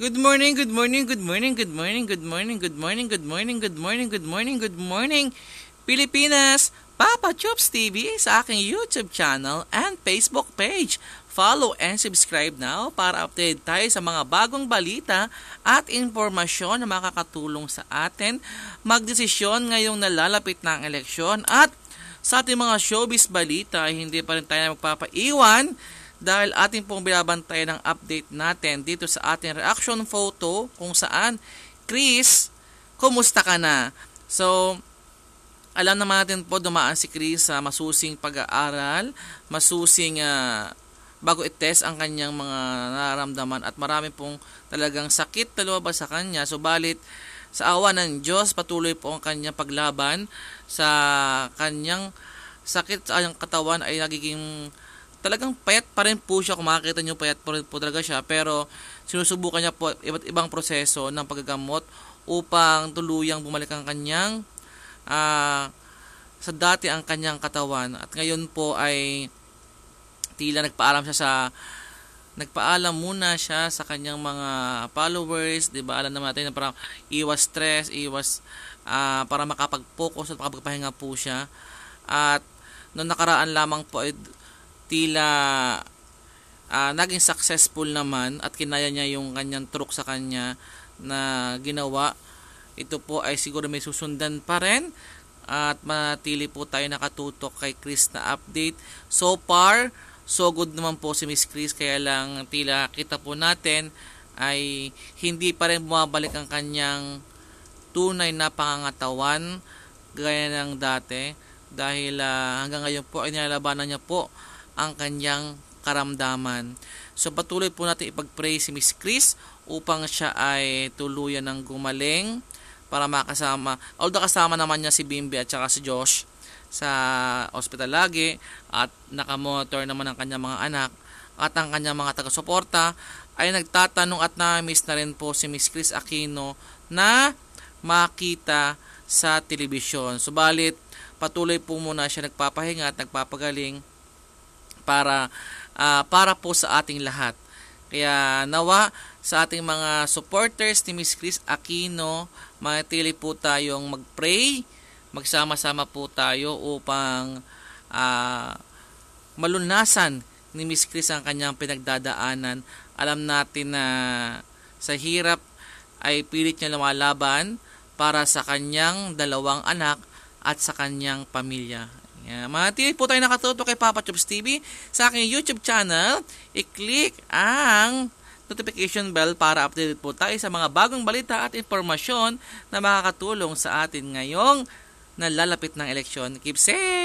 Good morning, good morning, good morning, good morning, good morning, good morning, good morning, good morning, good morning, good morning, Pilipinas! Papa Chops TV sa aking YouTube channel and Facebook page. Follow and subscribe now para updated tayo sa mga bagong balita at impormasyon na makakatulong sa atin magdesisyon ngayong nalalapit na ang eleksyon at sa ating mga showbiz balita ay hindi pa rin tayo magpapaiwan dahil atin pong binabantayan ang update natin dito sa ating reaction photo kung saan Chris, kumusta ka na? So, alam naman natin po dumaan si Chris sa masusing pag-aaral, masusing uh, bago i-test ang kanyang mga nararamdaman at marami pong talagang sakit na lumabas sa kanya. Subalit, sa awa ng Diyos, patuloy po ang kanyang paglaban sa kanyang sakit sa kanyang katawan ay nagiging talagang payat pa rin po siya. Kung makakita nyo, payat pa rin po talaga siya. Pero sinusubukan niya po iba't ibang proseso ng paggagamot upang tuluyang bumalik ang kanyang uh, sa dati ang kanyang katawan. At ngayon po ay tila nagpaalam siya sa nagpaalam muna siya sa kanyang mga followers, 'di ba? Alam naman natin na para iwas stress, iwas uh, para makapag-focus at makapagpahinga po siya. At noong nakaraan lamang po ay tila uh, naging successful naman at kinaya niya yung kanyang truck sa kanya na ginawa. Ito po ay siguro may susundan pa rin at manatili po tayo nakatutok kay Chris na update. So far, so good naman po si Miss Chris kaya lang tila kita po natin ay hindi pa rin bumabalik ang kanyang tunay na pangangatawan gaya ng dati dahil uh, hanggang ngayon po ay nilalabanan niya po ang kanyang karamdaman. So patuloy po natin ipag-pray si Miss Chris upang siya ay tuluyan ng gumaling para makasama. Although kasama naman niya si Bimbi at saka si Josh sa ospital lagi at nakamotor naman ang kanyang mga anak at ang kanyang mga taga-suporta ay nagtatanong at na-miss na rin po si Miss Chris Aquino na makita sa telebisyon. Subalit, patuloy po muna siya nagpapahinga at nagpapagaling para uh, para po sa ating lahat. Kaya nawa sa ating mga supporters ni Miss Chris Aquino, matili po tayong mag-pray, magsama-sama po tayo upang uh, malunasan ni Miss Chris ang kanyang pinagdadaanan. Alam natin na sa hirap ay pilit niya lumalaban para sa kanyang dalawang anak at sa kanyang pamilya. Yan. Manatili po tayo nakatuto kay Papa Chops TV. Sa aking YouTube channel, i-click ang notification bell para updated po tayo sa mga bagong balita at informasyon na makakatulong sa atin ngayong nalalapit ng eleksyon. Keep safe!